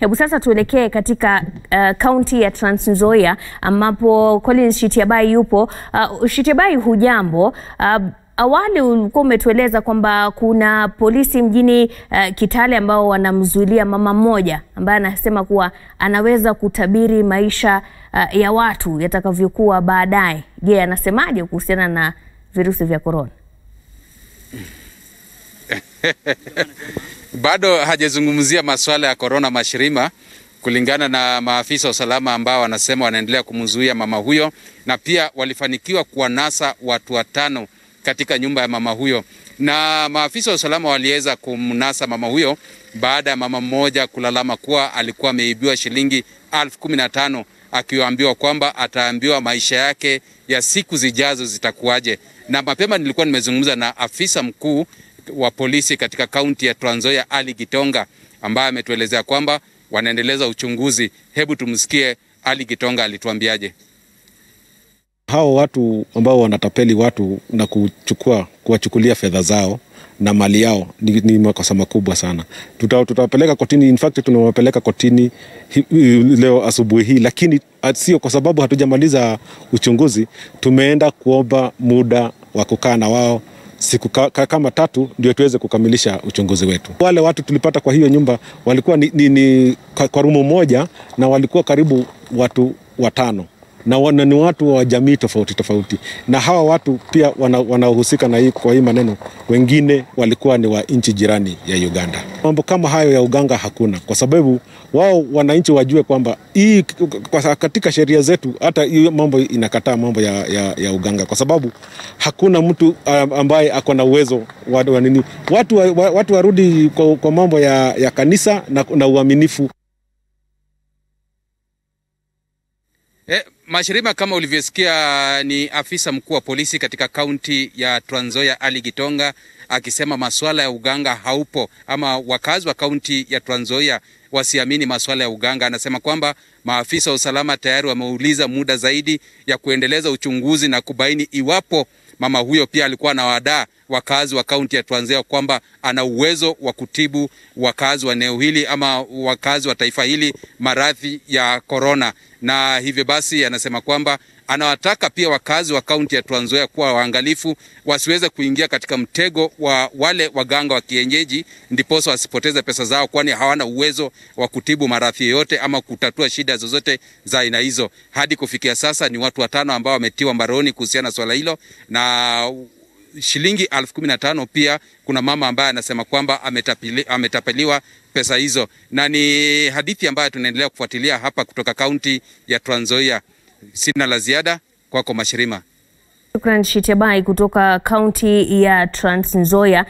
Hebu sasa tuelekee katika eh, kaunti uh, ya Trans Nzoia ambapo Collins Shitiabai yupo. Uh, Shitiabai, hujambo? Uh, awali ulikuwa umetueleza kwamba kuna polisi mjini uh, Kitale ambao wanamzuilia mama mmoja ambaye anasema kuwa anaweza kutabiri maisha uh, ya watu yatakavyokuwa baadaye. Je, anasemaje kuhusiana na virusi vya korona? Bado hajazungumzia masuala ya korona mashirima, kulingana na maafisa wa usalama ambao wanasema wanaendelea kumzuia mama huyo, na pia walifanikiwa kuwanasa watu watano katika nyumba ya mama huyo, na maafisa wa usalama waliweza kumnasa mama huyo baada ya mama mmoja kulalama kuwa alikuwa ameibiwa shilingi elfu kumi na tano akiambiwa kwamba ataambiwa maisha yake ya siku zijazo zitakuwaje. Na mapema nilikuwa nimezungumza na afisa mkuu wa polisi katika kaunti ya Trans Nzoia Ali Gitonga ambaye ametuelezea kwamba wanaendeleza uchunguzi. Hebu tumsikie Ali Gitonga alituambiaje. Hao watu ambao wanatapeli watu na kuchukua kuwachukulia fedha zao na mali yao ni, ni makosa makubwa sana. Tuta, tutawapeleka kotini, in fact tunawapeleka kotini hi, hi, leo asubuhi hii, lakini sio kwa sababu hatujamaliza uchunguzi. Tumeenda kuomba muda wa kukaa na wao siku ka, ka, kama tatu ndio tuweze kukamilisha uchunguzi wetu. Wale watu tulipata kwa hiyo nyumba walikuwa ni, ni, ni kwa, kwa rumu moja na walikuwa karibu watu watano na wana, ni watu wa jamii tofauti tofauti, na hawa watu pia wanaohusika wana na hii kwa hii maneno, wengine walikuwa ni wa nchi jirani ya Uganda. Mambo kama hayo ya uganga hakuna, kwa sababu wao wananchi wajue kwamba hii kwa katika sheria zetu hata hiyo mambo inakataa mambo ya, ya, ya uganga, kwa sababu hakuna mtu ambaye ako na uwezo wa, wa nini. Watu, wa, watu warudi kwa, kwa mambo ya, ya kanisa na, na uaminifu eh. Mashirima, kama ulivyosikia, ni afisa mkuu wa polisi katika kaunti ya Trans Nzoia Ali Gitonga akisema masuala ya uganga haupo, ama wakazi wa kaunti ya Trans Nzoia wasiamini masuala ya uganga. Anasema kwamba maafisa wa usalama tayari wameuliza muda zaidi ya kuendeleza uchunguzi na kubaini iwapo Mama huyo pia alikuwa na wadaa wakazi wa kaunti ya Trans Nzoia kwamba ana uwezo wa kutibu wakazi wa eneo hili ama wakazi wa taifa hili maradhi ya korona, na hivyo basi anasema kwamba Anawataka pia wakazi wa kaunti ya Trans Nzoia kuwa waangalifu, wasiweze kuingia katika mtego wa wale waganga wa kienyeji, ndiposa wasipoteze pesa zao, kwani hawana uwezo wa kutibu maradhi yoyote ama kutatua shida zozote za aina hizo. Hadi kufikia sasa ni watu watano ambao wametiwa mbaroni kuhusiana na swala hilo na shilingi elfu kumi na tano. Pia kuna mama ambaye anasema kwamba ametapeliwa pesa hizo, na ni hadithi ambayo tunaendelea kufuatilia hapa kutoka kaunti ya Trans Nzoia. Sina la ziada kwako, Mashirima. Shukran Shitabai kutoka kaunti ya Trans Nzoia.